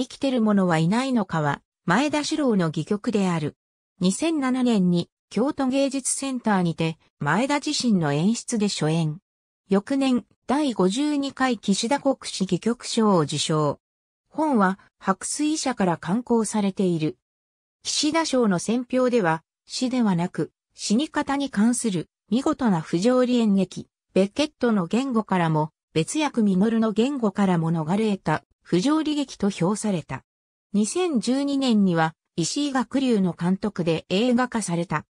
生きてる者はいないのかは、前田志郎の戯曲である。2007年に京都芸術センターにて前田自身の演出で初演。翌年、第52回岸田国史戯曲賞を受賞。本は白水社から刊行されている。岸田賞の選評では、死ではなく、死に方に関する見事な不条理演劇、ベッケットの言語からも、別役ミノルの言語からも逃れ得た不条理劇と評された。2012年には石井学流の監督で映画化された。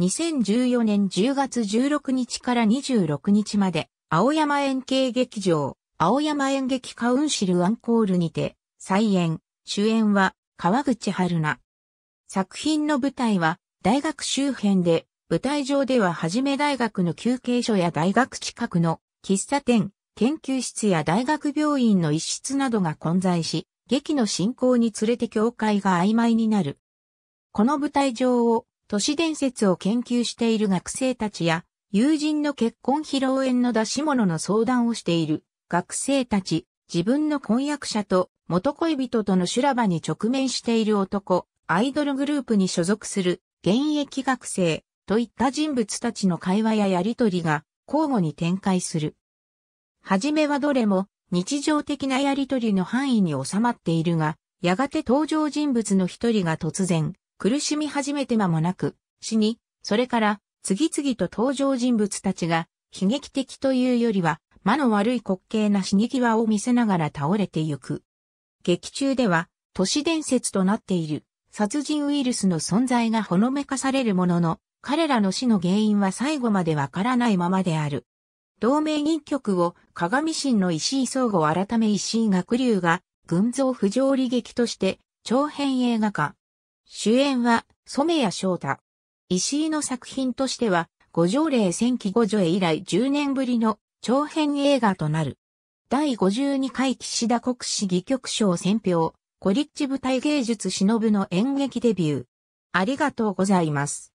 2014年10月16日から26日まで、青山園系劇場、青山演劇カウンシルアンコールにて、再演、主演は川口春奈。作品の舞台は大学周辺で、舞台上でははじめ大学の休憩所や大学近くの喫茶店、研究室や大学病院の一室などが混在し、劇の進行につれて境界が曖昧になる。この舞台上を都市伝説を研究している学生たちや友人の結婚披露宴の出し物の相談をしている学生たち、自分の婚約者と元恋人との修羅場に直面している男、アイドルグループに所属する現役学生といった人物たちの会話ややりとりが交互に展開する。はじめはどれも日常的なやりとりの範囲に収まっているが、やがて登場人物の一人が突然、苦しみ始めて間もなく、死に、それから次々と登場人物たちが悲劇的というよりは、間の悪い滑稽な死に際を見せながら倒れてゆく。劇中では、都市伝説となっている殺人ウイルスの存在がほのめかされるものの、彼らの死の原因は最後までわからないままである。同盟一局を鏡神の石井総合改め石井学流が群像不条理劇として長編映画化。主演は染谷翔太。石井の作品としては五条例戦記五条へ以来10年ぶりの長編映画となる。第52回岸田国史戯曲賞選評、コリッチ舞台芸術忍の演劇デビュー。ありがとうございます。